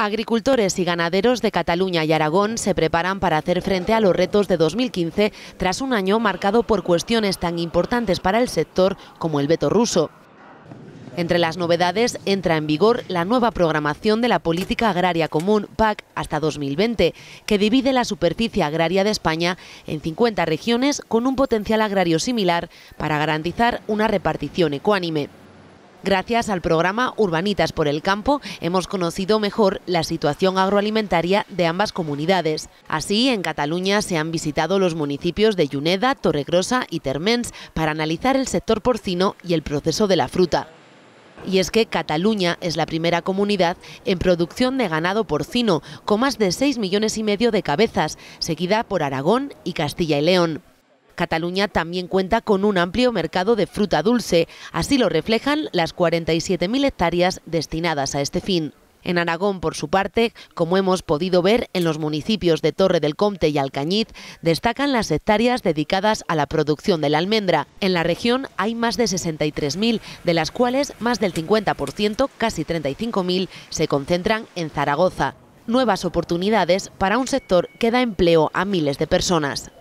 Agricultores y ganaderos de Cataluña y Aragón se preparan para hacer frente a los retos de 2015 tras un año marcado por cuestiones tan importantes para el sector como el veto ruso. Entre las novedades entra en vigor la nueva programación de la Política Agraria Común, PAC, hasta 2020, que divide la superficie agraria de España en 50 regiones con un potencial agrario similar para garantizar una repartición ecuánime. Gracias al programa Urbanitas por el Campo hemos conocido mejor la situación agroalimentaria de ambas comunidades. Así, en Cataluña se han visitado los municipios de Juneda, Torregrosa y Termens para analizar el sector porcino y el proceso de la fruta. Y es que Cataluña es la primera comunidad en producción de ganado porcino, con más de 6 millones y medio de cabezas, seguida por Aragón y Castilla y León. Cataluña también cuenta con un amplio mercado de fruta dulce, así lo reflejan las 47.000 hectáreas destinadas a este fin. En Aragón, por su parte, como hemos podido ver en los municipios de Torre del Comte y Alcañiz, destacan las hectáreas dedicadas a la producción de la almendra. En la región hay más de 63.000, de las cuales más del 50%, casi 35.000, se concentran en Zaragoza. Nuevas oportunidades para un sector que da empleo a miles de personas.